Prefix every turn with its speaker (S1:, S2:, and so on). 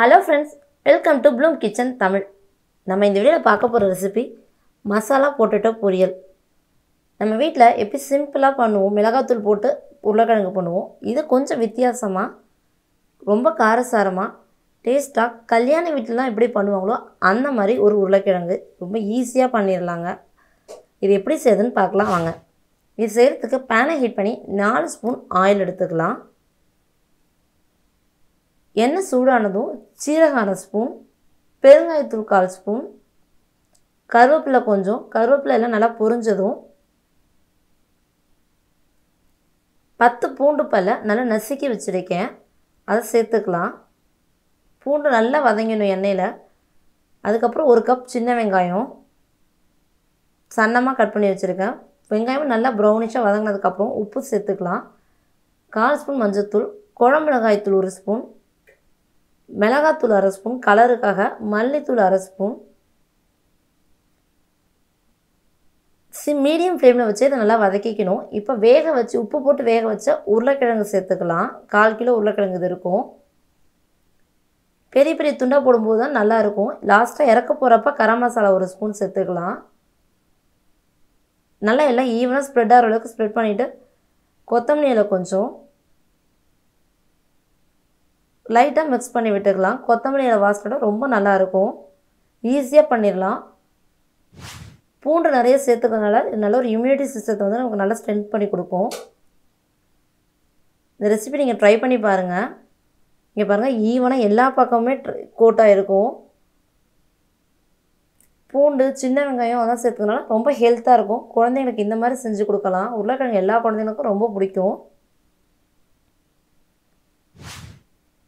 S1: hello friends welcome to Bloom Kitchen Tamil நம்ம இந்த வீடியோவில் பார்க்க போகிற ரெசிபி மசாலா போட்டுட்டோ பொரியல் நம்ம வீட்டில் எப்படி சிம்பிளாக பண்ணுவோம் மிளகாத்தூள் போட்டு உருளைக்கிழங்கு பண்ணுவோம் இது கொஞ்சம் வித்தியாசமாக ரொம்ப காரசாரமாக டேஸ்ட்டாக கல்யாண வீட்டிலலாம் எப்படி பண்ணுவாங்களோ அந்த மாதிரி ஒரு உருளைக்கிழங்கு ரொம்ப ஈஸியாக பண்ணிடலாங்க இது எப்படி செய்யுதுன்னு பார்க்கலாம் வாங்க இது செய்கிறதுக்கு பேனை ஹீட் பண்ணி நாலு ஸ்பூன் ஆயில் எடுத்துக்கலாம் எண்ணெய் சூடானதும் சீரகான ஸ்பூன் பெருங்காயத்தூள் கால் ஸ்பூன் கருவேப்பிலை கொஞ்சம் கருவேப்பிலை எல்லாம் நல்லா பொரிஞ்சதும் பத்து பூண்டு பல்ல நல்லா நசுக்கி வச்சுருக்கேன் அதை சேர்த்துக்கலாம் பூண்டு நல்லா வதங்கிடும் எண்ணெயில் அதுக்கப்புறம் ஒரு கப் சின்ன வெங்காயம் சன்னமாக கட் பண்ணி வச்சுருக்கேன் வெங்காயம் நல்லா ப்ரௌனிஷாக வதங்கினதுக்கப்புறம் உப்பு சேர்த்துக்கலாம் கால் ஸ்பூன் மஞ்சள் தூள் குழம்பு மிளகாய்த்தூள் ஒரு ஸ்பூன் மிளகாத்தூள் அரை ஸ்பூன் கலருக்காக மல்லித்தூள் அரை ஸ்பூன் சி மீடியம் ஃப்ளேமில் வச்சு இதை நல்லா வதக்கிக்கணும் இப்போ வேக வச்சு உப்பு போட்டு வேக வச்ச உருளைக்கிழங்கு சேர்த்துக்கலாம் கால் கிலோ உருளைக்கிழங்கு இது இருக்கும் பெரிய பெரிய துண்டாக போடும்போது தான் நல்லாயிருக்கும் லாஸ்ட்டாக இறக்க போகிறப்ப கரம் மசாலா ஒரு ஸ்பூன் சேர்த்துக்கலாம் நல்லா எல்லாம் ஈவனாக ஸ்ப்ரெட் ஆகிற அளவுக்கு ஸ்ப்ரெட் பண்ணிவிட்டு கொத்தமல்லியில் கொஞ்சம் லைட்டாக மிக்ஸ் பண்ணி விட்டுக்கலாம் கொத்தமல்லியோட வாசனை ரொம்ப நல்லாயிருக்கும் ஈஸியாக பண்ணிடலாம் பூண்டு நிறைய சேர்த்துக்கிறதுனால நல்ல ஒரு இம்யூனிட்டி சிஸ்டத்தை வந்து நமக்கு நல்லா ஸ்ட்ரென்த் பண்ணி கொடுக்கும் இந்த ரெசிபி நீங்கள் ட்ரை பண்ணி பாருங்கள் இங்கே பாருங்கள் ஈவனாக எல்லா பக்கமுமே கோட்டாக இருக்கும் பூண்டு சின்ன வெங்காயம் அதெல்லாம் சேர்த்துக்கிறதுனால ரொம்ப ஹெல்த்தாக இருக்கும் குழந்தைங்களுக்கு இந்த மாதிரி செஞ்சு கொடுக்கலாம் உருளைக்கிழங்கு எல்லா குழந்தைங்களுக்கும் ரொம்ப பிடிக்கும்